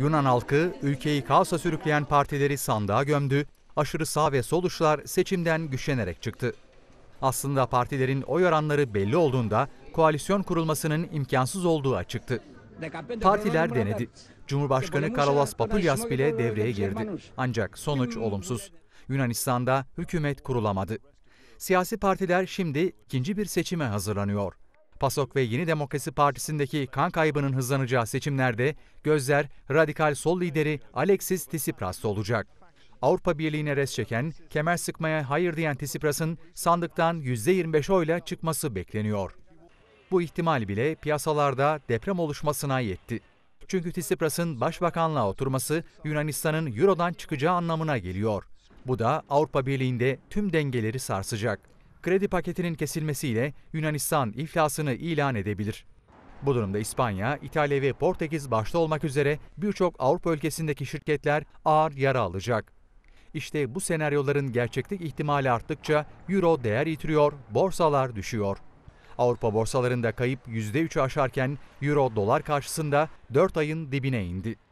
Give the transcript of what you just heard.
Yunan halkı ülkeyi kaosa sürükleyen partileri sandığa gömdü, aşırı sağ ve sol uçlar seçimden güçlenerek çıktı. Aslında partilerin oy oranları belli olduğunda koalisyon kurulmasının imkansız olduğu açıktı. Partiler denedi. Cumhurbaşkanı Karolas Papulyas bile devreye girdi. Ancak sonuç olumsuz. Yunanistan'da hükümet kurulamadı. Siyasi partiler şimdi ikinci bir seçime hazırlanıyor. PASOK ve Yeni Demokrasi Partisi'ndeki kan kaybının hızlanacağı seçimlerde gözler radikal sol lideri Alexis Tsipras'ta olacak. Avrupa Birliği'ne res çeken, kemer sıkmaya hayır diyen Tsipras'ın sandıktan %25 oyla çıkması bekleniyor. Bu ihtimal bile piyasalarda deprem oluşmasına yetti. Çünkü Tsipras'ın başbakanlığa oturması Yunanistan'ın Euro'dan çıkacağı anlamına geliyor. Bu da Avrupa Birliği'nde tüm dengeleri sarsacak kredi paketinin kesilmesiyle Yunanistan iflasını ilan edebilir. Bu durumda İspanya, İtalya ve Portekiz başta olmak üzere birçok Avrupa ülkesindeki şirketler ağır yara alacak. İşte bu senaryoların gerçeklik ihtimali arttıkça euro değer yitiriyor, borsalar düşüyor. Avrupa borsalarında kayıp %3'ü aşarken euro dolar karşısında 4 ayın dibine indi.